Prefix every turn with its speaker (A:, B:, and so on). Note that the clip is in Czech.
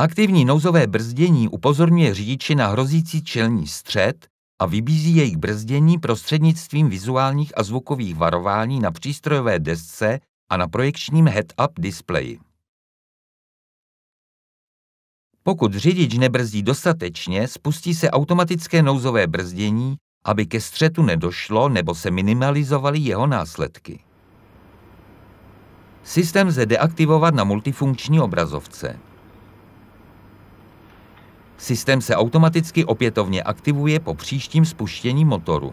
A: Aktivní nouzové brzdění upozorňuje řidiči na hrozící čelní střed a vybízí jejich brzdění prostřednictvím vizuálních a zvukových varování na přístrojové desce a na projekčním head-up displeji. Pokud řidič nebrzdí dostatečně, spustí se automatické nouzové brzdění, aby ke střetu nedošlo nebo se minimalizovaly jeho následky. Systém lze deaktivovat na multifunkční obrazovce. Systém se automaticky opětovně aktivuje po příštím spuštění motoru.